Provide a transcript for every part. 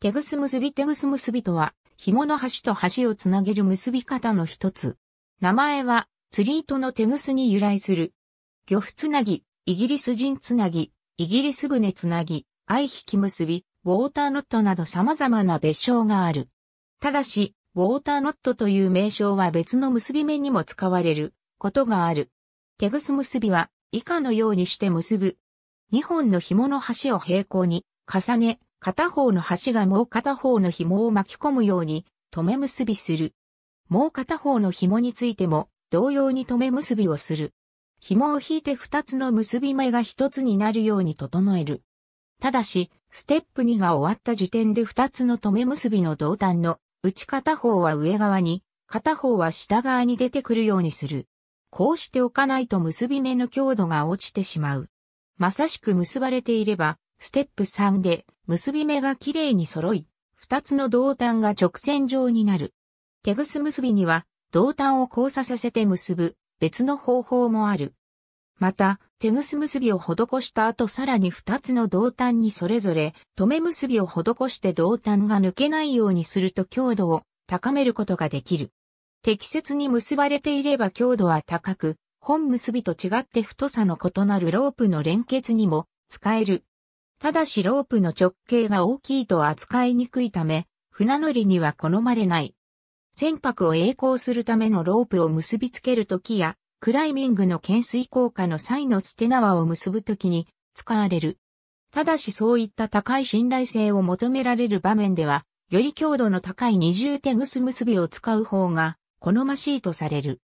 テグス結びテグス結びとは、紐の端と端をつなげる結び方の一つ。名前は、釣り糸のテグスに由来する。漁夫つなぎ、イギリス人つなぎ、イギリス船つなぎ、愛引き結び、ウォーターノットなど様々な別称がある。ただし、ウォーターノットという名称は別の結び目にも使われることがある。テグス結びは以下のようにして結ぶ。2本の紐の端を平行に重ね、片方の端がもう片方の紐を巻き込むように、留め結びする。もう片方の紐についても、同様に留め結びをする。紐を引いて二つの結び目が一つになるように整える。ただし、ステップ2が終わった時点で二つの留め結びの同端の、内片方は上側に、片方は下側に出てくるようにする。こうしておかないと結び目の強度が落ちてしまう。まさしく結ばれていれば、ステップ3で結び目がきれいに揃い、二つの銅端が直線状になる。テグス結びには、銅端を交差させて結ぶ、別の方法もある。また、テグス結びを施した後さらに二つの銅端にそれぞれ、留め結びを施して銅端が抜けないようにすると強度を高めることができる。適切に結ばれていれば強度は高く、本結びと違って太さの異なるロープの連結にも使える。ただしロープの直径が大きいと扱いにくいため、船乗りには好まれない。船舶を栄光するためのロープを結びつけるときや、クライミングの懸垂効果の際の捨て縄を結ぶときに使われる。ただしそういった高い信頼性を求められる場面では、より強度の高い二重手ぐす結びを使う方が好ましいとされる。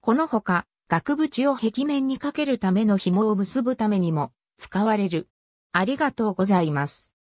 このほか、額縁を壁面にかけるための紐を結ぶためにも使われる。ありがとうございます。